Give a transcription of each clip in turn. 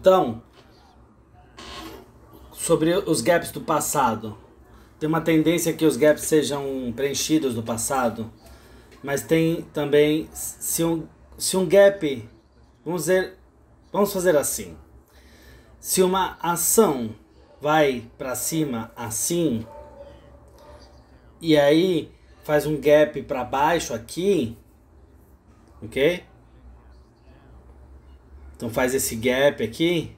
Então, sobre os gaps do passado. Tem uma tendência que os gaps sejam preenchidos no passado, mas tem também se um, se um gap, vamos dizer, vamos fazer assim. Se uma ação vai para cima assim, e aí faz um gap para baixo aqui, ok? Então faz esse gap aqui.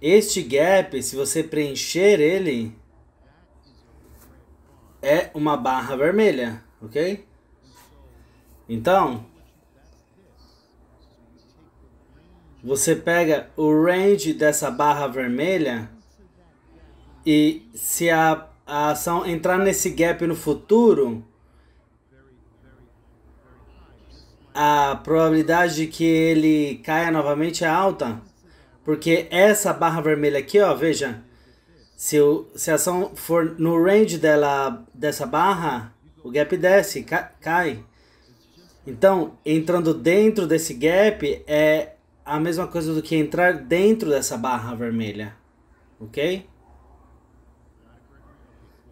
Este gap, se você preencher ele, é uma barra vermelha, ok? Então, você pega o range dessa barra vermelha e se a, a ação entrar nesse gap no futuro, a probabilidade de que ele caia novamente é alta. Porque essa barra vermelha aqui, ó, veja. Se, o, se a ação for no range dela, dessa barra, o gap desce, cai. Então, entrando dentro desse gap é a mesma coisa do que entrar dentro dessa barra vermelha. Ok?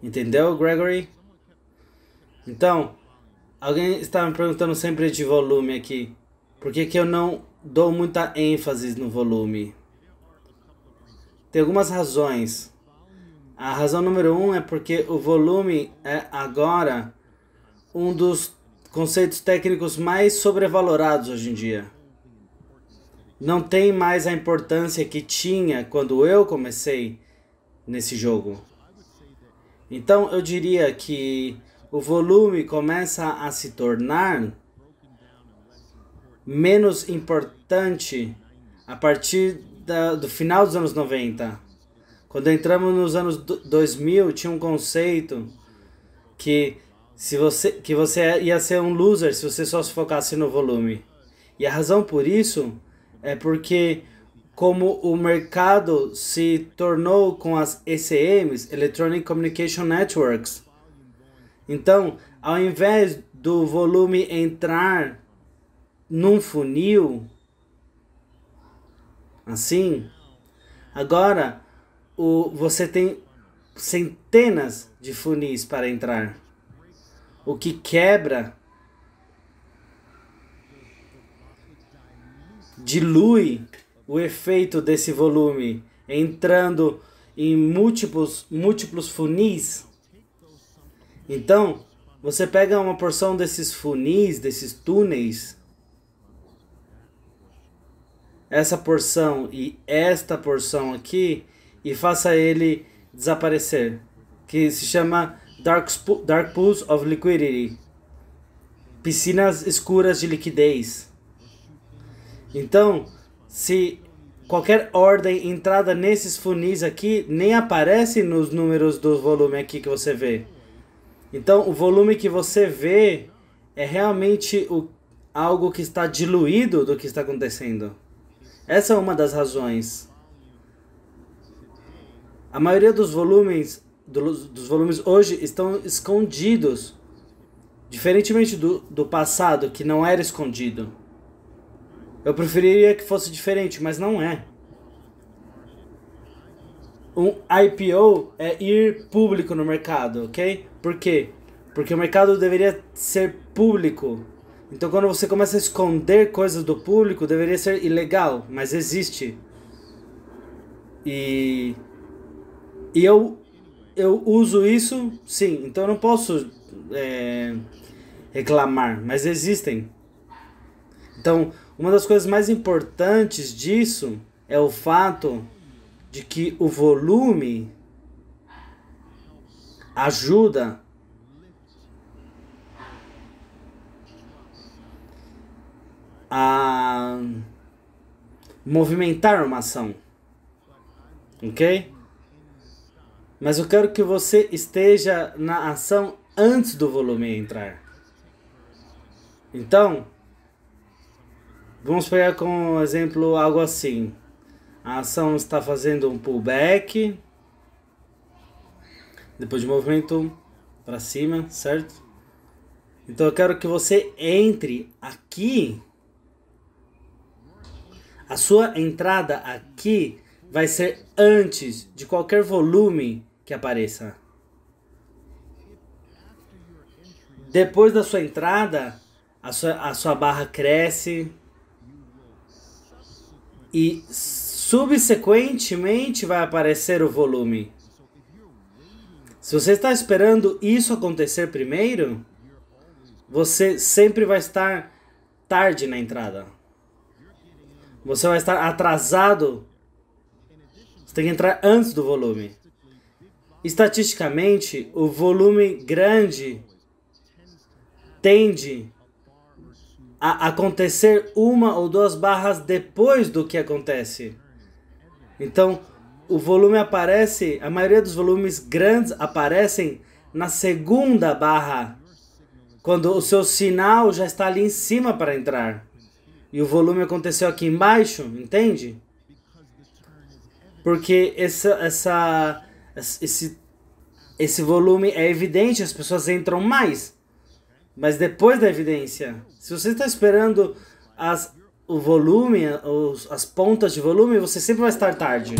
Entendeu, Gregory? Então, Alguém está me perguntando sempre de volume aqui. Por que, que eu não dou muita ênfase no volume? Tem algumas razões. A razão número um é porque o volume é agora um dos conceitos técnicos mais sobrevalorados hoje em dia. Não tem mais a importância que tinha quando eu comecei nesse jogo. Então eu diria que o volume começa a se tornar menos importante a partir da, do final dos anos 90. Quando entramos nos anos 2000, tinha um conceito que se você que você ia ser um loser se você só se focasse no volume. E a razão por isso é porque como o mercado se tornou com as ECMs, Electronic Communication Networks, então, ao invés do volume entrar num funil, assim, agora o, você tem centenas de funis para entrar, o que quebra, dilui o efeito desse volume entrando em múltiplos, múltiplos funis então, você pega uma porção desses funis, desses túneis, essa porção e esta porção aqui, e faça ele desaparecer, que se chama Dark, Dark Pools of Liquidity piscinas escuras de liquidez. Então, se qualquer ordem entrada nesses funis aqui nem aparece nos números do volume aqui que você vê. Então, o volume que você vê é realmente o, algo que está diluído do que está acontecendo. Essa é uma das razões. A maioria dos volumes do, dos volumes hoje estão escondidos, diferentemente do, do passado que não era escondido. Eu preferiria que fosse diferente, mas não é. Um IPO é ir público no mercado, ok? Por quê? Porque o mercado deveria ser público. Então, quando você começa a esconder coisas do público, deveria ser ilegal, mas existe. E, e eu, eu uso isso, sim. Então, eu não posso é, reclamar, mas existem. Então, uma das coisas mais importantes disso é o fato de que o volume ajuda a movimentar uma ação. Ok? Mas eu quero que você esteja na ação antes do volume entrar. Então, vamos pegar como exemplo algo assim. A ação está fazendo um pullback depois de movimento para cima, certo? Então eu quero que você entre aqui. A sua entrada aqui vai ser antes de qualquer volume que apareça. Depois da sua entrada, a sua, a sua barra cresce e subsequentemente vai aparecer o volume. Se você está esperando isso acontecer primeiro, você sempre vai estar tarde na entrada. Você vai estar atrasado. Você tem que entrar antes do volume. Estatisticamente, o volume grande tende a acontecer uma ou duas barras depois do que acontece. Então, o volume aparece, a maioria dos volumes grandes aparecem na segunda barra, quando o seu sinal já está ali em cima para entrar. E o volume aconteceu aqui embaixo, entende? Porque essa, essa, esse, esse volume é evidente, as pessoas entram mais. Mas depois da evidência, se você está esperando as, o volume, os, as pontas de volume, você sempre vai estar tarde.